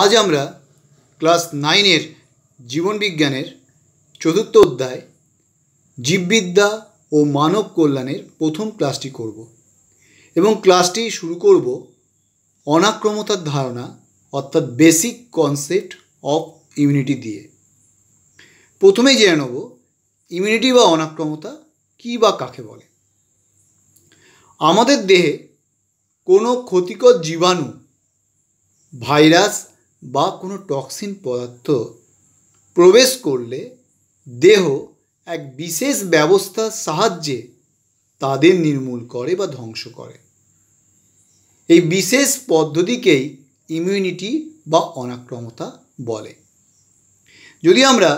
আজ আমরা ক্লাস নাইনের জীবনবিজ্ঞানের চতুর্থ অধ্যায় জীববিদ্যা ও মানব কল্যাণের প্রথম ক্লাসটি করব এবং ক্লাসটি শুরু করব অনাক্রমতার ধারণা অর্থাৎ বেসিক কনসেপ্ট অফ ইমিউনিটি দিয়ে প্রথমেই জেনে নেব ইমিউনিটি বা অনাক্রমতা কী বা কাকে বলে আমাদের দেহে কোনো ক্ষতিকর জীবাণু ভাইরাস বা কোনো টক্সিন পদার্থ প্রবেশ করলে দেহ এক বিশেষ ব্যবস্থার সাহায্যে তাদের নির্মূল করে বা ধ্বংস করে এই বিশেষ পদ্ধতিকেই ইমিউনিটি বা অনাক্রমতা বলে যদি আমরা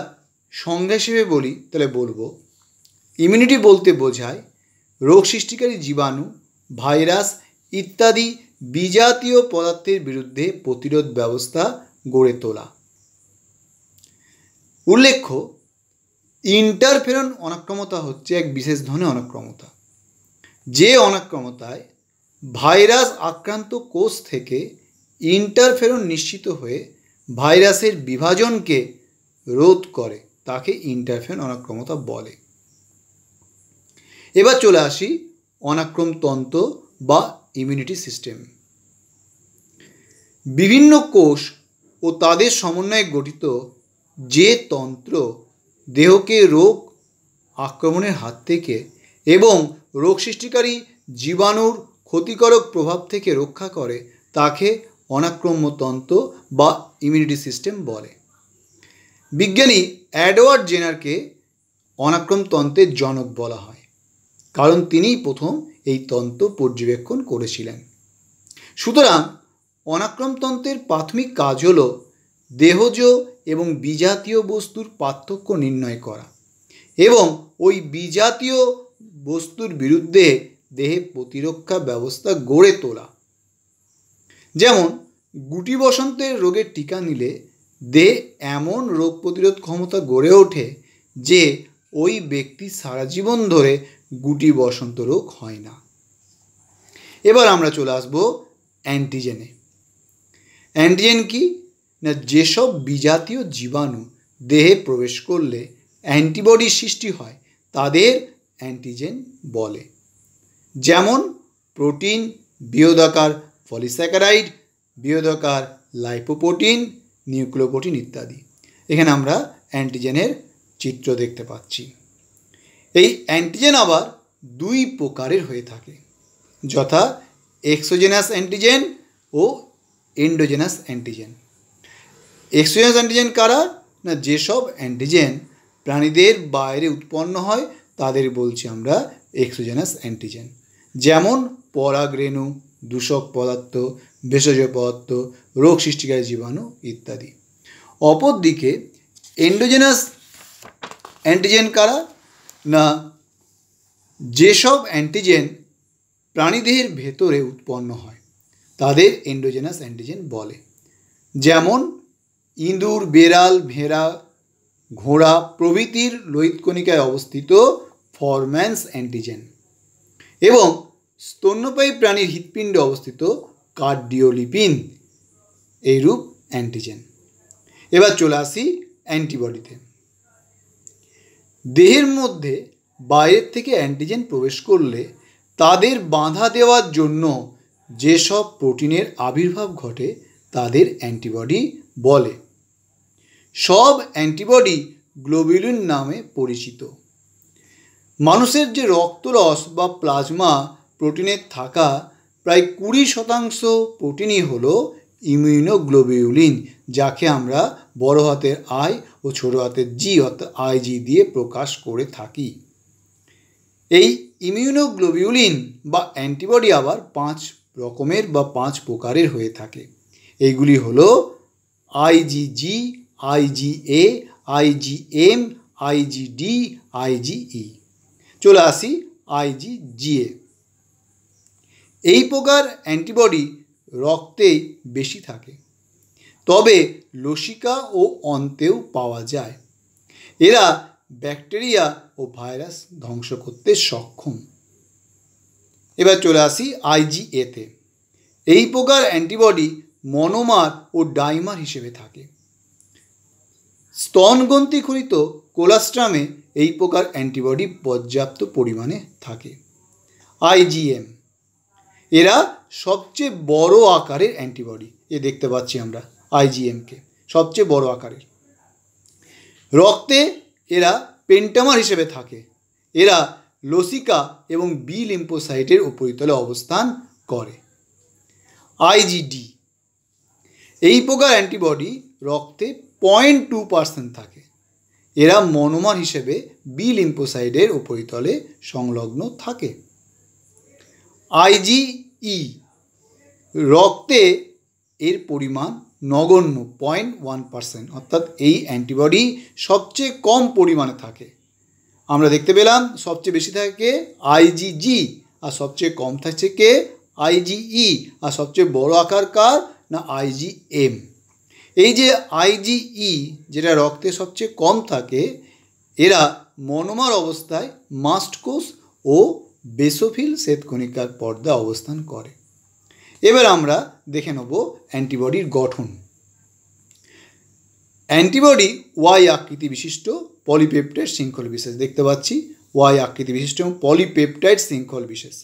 সংজ্ঞা হিসেবে বলি তাহলে বলবো ইমিউনিটি বলতে বোঝায় রোগ সৃষ্টিকারী জীবাণু ভাইরাস ইত্যাদি বিজাতীয় পদার্থের বিরুদ্ধে প্রতিরোধ ব্যবস্থা গড়ে তোলা উল্লেখ্য ইন্টারফেরন অনাক্রমতা হচ্ছে এক বিশেষ ধরনের অনাক্রমতা যে অনাক্রমতায় ভাইরাস আক্রান্ত কোষ থেকে ইন্টারফেরন নিশ্চিত হয়ে ভাইরাসের বিভাজনকে রোধ করে তাকে ইন্টারফেরন অনাক্রমতা বলে এবার চলে আসি অনাক্রম তন্ত্র বা ইমিউনিটি সিস্টেম বিভিন্ন কোষ ও তাদের সমন্বয়ে গঠিত যে তন্ত্র দেহকে রোগ আক্রমণের হাত থেকে এবং রোগ সৃষ্টিকারী জীবাণুর ক্ষতিকারক প্রভাব থেকে রক্ষা করে তাকে অনাক্রম্যতন্ত্র বা ইমিউনিটি সিস্টেম বলে বিজ্ঞানী অ্যাডওয়ার্ড জেনারকে অনাক্রমতন্ত্রের জনক বলা হয় কারণ তিনিই প্রথম এই তন্ত্র পর্যবেক্ষণ করেছিলেন সুতরাং অনাক্রমতন্ত্রের প্রাথমিক কাজ হল দেহজ এবং বিজাতীয় বস্তুর পার্থক্য নির্ণয় করা এবং ওই বিজাতীয় বস্তুর বিরুদ্ধে দেহে প্রতিরক্ষা ব্যবস্থা গড়ে তোলা যেমন গুটি বসন্তের রোগের টিকা নিলে দেহে এমন রোগ প্রতিরোধ ক্ষমতা গড়ে ওঠে যে ওই ব্যক্তি সারা জীবন ধরে গুটি বসন্ত রোগ হয় না এবার আমরা চলে আসবো অ্যান্টিজেনে অ্যান্টিজেন কি না যেসব বিজাতীয় জীবাণু দেহে প্রবেশ করলে অ্যান্টিবডি সৃষ্টি হয় তাদের অ্যান্টিজেন বলে যেমন প্রোটিন বিয়োদাকার পলিস্যাকারাইড বিয়োদাকার লাইপোপ্রোটিন নিউক্লোপ্রোটিন ইত্যাদি এখানে আমরা অ্যান্টিজেনের চিত্র দেখতে পাচ্ছি এই অ্যান্টিজেন আবার দুই প্রকারের হয়ে থাকে যথা এক্সোজেনাস অ্যান্টিজেন ও এন্ডোজেনাস অ্যান্টিজেন এক্সোজেনাস অ্যান্টিজেন কারা না যেসব অ্যান্টিজেন প্রাণীদের বাইরে উৎপন্ন হয় তাদের বলছি আমরা এক্সোজেনাস অ্যান্টিজেন যেমন পরাগরেণু দূষক পদার্থ ভেষজ পদার্থ রোগ সৃষ্টিকারী জীবাণু ইত্যাদি অপরদিকে এন্ডোজেনাস অ্যান্টিজেন কারা না যেসব অ্যান্টিজেন প্রাণীদেহের ভেতরে উৎপন্ন হয় তাদের এন্ডোজেনাস অ্যান্টিজেন বলে যেমন ইঁদুর বেড়াল ভেড়া ঘোড়া প্রভৃতির লোহিতকণিকায় অবস্থিত ফরম্যান্স অ্যান্টিজেন এবং স্তন্যপায়ী প্রাণীর হৃৎপিণ্ডে অবস্থিত কার্ডিওলিপিন এইরূপ অ্যান্টিজেন এবার চলে আসি অ্যান্টিবডিতে দেহের মধ্যে বাইরের থেকে অ্যান্টিজেন প্রবেশ করলে তাদের বাঁধা দেওয়ার জন্য যেসব প্রোটিনের আবির্ভাব ঘটে তাদের অ্যান্টিবডি বলে সব অ্যান্টিবডি গ্লোবিলিন নামে পরিচিত মানুষের যে রক্তরস বা প্লাজমা প্রোটিনের থাকা প্রায় কুড়ি শতাংশ প্রোটিনই হলো ইমিউনোগ্লোবিউলিন যাকে আমরা বড় হাতের আই ও ছোট হাতের জি অর্থাৎ আইজি দিয়ে প্রকাশ করে থাকি এই ইমিউনোগ্লোবিউলিন বা অ্যান্টিবডি আবার পাঁচ রকমের বা পাঁচ প্রকারের হয়ে থাকে এইগুলি হল IgG IgA IgM IgD IgE চলে আসি আইজিজিএ এই প্রকার অ্যান্টিবডি রক্তেই বেশি থাকে তবে লসিকা ও অন্তেও পাওয়া যায় এরা ব্যাকটেরিয়া ও ভাইরাস ধ্বংস করতে সক্ষম এবার চলে আসি আইজিএতে এই প্রকার অ্যান্টিবডি মনোমার ও ডাইমার হিসেবে থাকে স্তনগ্রন্থি খরিত কোলাস্ট্রামে এই প্রকার অ্যান্টিবডি পর্যাপ্ত পরিমাণে থাকে আইজিএম এরা সবচেয়ে বড় আকারের অ্যান্টিবডি এ দেখতে পাচ্ছি আমরা আইজিএমকে সবচেয়ে বড় আকারের রক্তে এরা পেন্টামার হিসেবে থাকে এরা লসিকা এবং বি লিম্পোসাইটের উপরিতলে অবস্থান করে আইজিডি এই প্রকার অ্যান্টিবডি রক্তে পয়েন্ট টু পার্সেন্ট থাকে এরা মনোমার হিসেবে বি লিম্পোসাইডের উপরিতলে সংলগ্ন থাকে আইজি ই e. রক্তে এর পরিমাণ নগণ্য পয়েন্ট ওয়ান পার্সেন্ট অর্থাৎ এই অ্যান্টিবডি সবচেয়ে কম পরিমাণে থাকে আমরা দেখতে পেলাম সবচেয়ে বেশি থাকে আইজিজি আর সবচেয়ে কম থাকছে কে আইজিই e, আর সবচেয়ে বড় আকার কার না আইজিএম এই যে আইজিই e যেটা রক্তে সবচেয়ে কম থাকে এরা মনোমার অবস্থায় মাস্টকোস ও বেসোফিল শ্বেতকণিকার পর্দা অবস্থান করে এবার আমরা দেখে নেব অ্যান্টিবডির গঠন অ্যান্টিবডি ওয়াই আকৃতি বিশিষ্ট পলিপেপটাইড শৃঙ্খল বিশেষ দেখতে পাচ্ছি ওয়াই আকৃতি বিশিষ্ট এবং পলিপেপটাইড শৃঙ্খল বিশেষ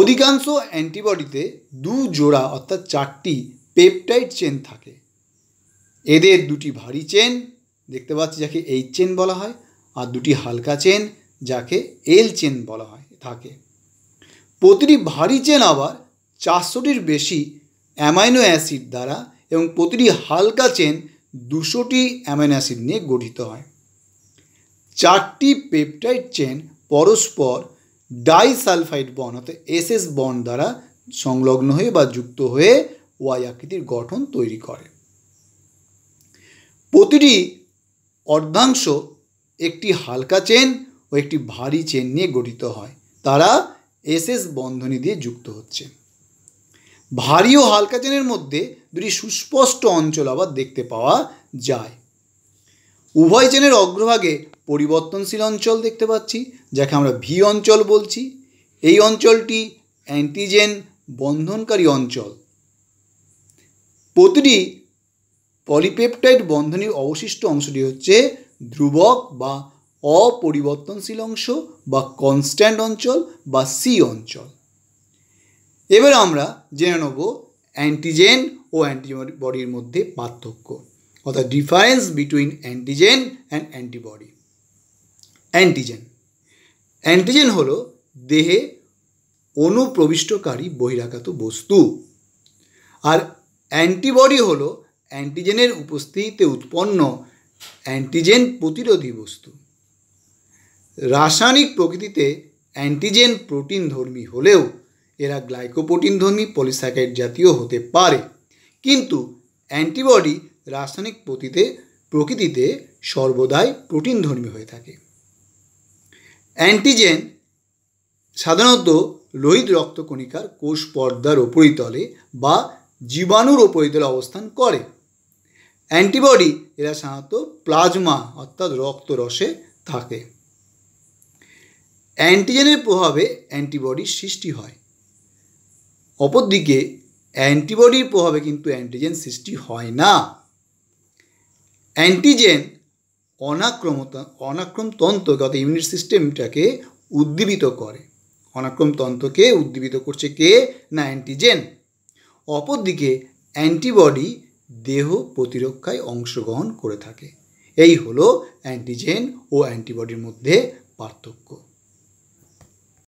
অধিকাংশ অ্যান্টিবডিতে দু জোড়া অর্থাৎ চারটি পেপটাইড চেন থাকে এদের দুটি ভারী চেন দেখতে পাচ্ছি যাকে এইচ চেন বলা হয় আর দুটি হালকা চেন যাকে এল চেন বলা হয় থাকে প্রতিটি ভারী চেন আবার চারশোটির বেশি অ্যামাইনো অ্যাসিড দ্বারা এবং প্রতিটি হালকা চেন দুশোটি অ্যামাইনো অ্যাসিড নিয়ে গঠিত হয় চারটি পেপটাইড চেন পরস্পর ডাইসালফাইড বন অর্থাৎ এস বন দ্বারা সংলগ্ন হয়ে বা যুক্ত হয়ে ওয়াই আকৃতির গঠন তৈরি করে প্রতিটি অর্ধাংশ একটি হালকা চেন ও একটি ভারী চেন নিয়ে গঠিত হয় তারা এসএস বন্ধনী দিয়ে যুক্ত হচ্ছে ভারী ও হালকা চেনের মধ্যে দুটি সুস্পষ্ট অঞ্চল আবার দেখতে পাওয়া যায় উভয় চেনের অগ্রভাগে পরিবর্তনশীল অঞ্চল দেখতে পাচ্ছি যাকে আমরা ভি অঞ্চল বলছি এই অঞ্চলটি অ্যান্টিজেন বন্ধনকারী অঞ্চল প্রতিটি পলিপেপটাইড বন্ধনীর অবশিষ্ট অংশটি হচ্ছে ধ্রুবক বা অপরিবর্তনশীল অংশ বা কনস্ট্যান্ট অঞ্চল বা সি অঞ্চল এবার আমরা জেনে নেব অ্যান্টিজেন ও অ্যান্টিবডির মধ্যে পার্থক্য অর্থাৎ difference between antigen and antibody antigen antigen হল দেহে অনুপ্রবিষ্টকারী বহিরাগত বস্তু আর অ্যান্টিবডি হল অ্যান্টিজেনের উপস্থিতিতে উৎপন্ন অ্যান্টিজেন প্রতিরোধী বস্তু রাসায়নিক প্রকৃতিতে অ্যান্টিজেন প্রোটিন ধর্মী হলেও এরা গ্লাইকোপ্রোটিন ধর্মী পলিস্যাকাইড জাতীয় হতে পারে কিন্তু অ্যান্টিবডি রাসায়নিক প্রতিতে প্রকৃতিতে সর্বদাই প্রোটিন ধর্মী হয়ে থাকে অ্যান্টিজেন সাধারণত লোহিত রক্তকণিকার কোষ পর্দার ওপরিতলে বা জীবাণুর উপরিতলে অবস্থান করে অ্যান্টিবডি এরা সাধারণত প্লাজমা অর্থাৎ রক্তরসে থাকে অ্যান্টিজেনের প্রভাবে অ্যান্টিবডির সৃষ্টি হয় অপরদিকে অ্যান্টিবডির প্রভাবে কিন্তু অ্যান্টিজেন সৃষ্টি হয় না অ্যান্টিজেন অনাক্রমতা অনাক্রম অর্থাৎ ইমিউনিটি সিস্টেমটাকে উদ্দীপিত করে অনাক্রম তন্ত্রকে উদ্দীপিত করছে কে না অ্যান্টিজেন অপরদিকে অ্যান্টিবডি দেহ প্রতিরক্ষায় অংশগ্রহণ করে থাকে এই হলো অ্যান্টিজেন ও অ্যান্টিবডির মধ্যে পার্থক্য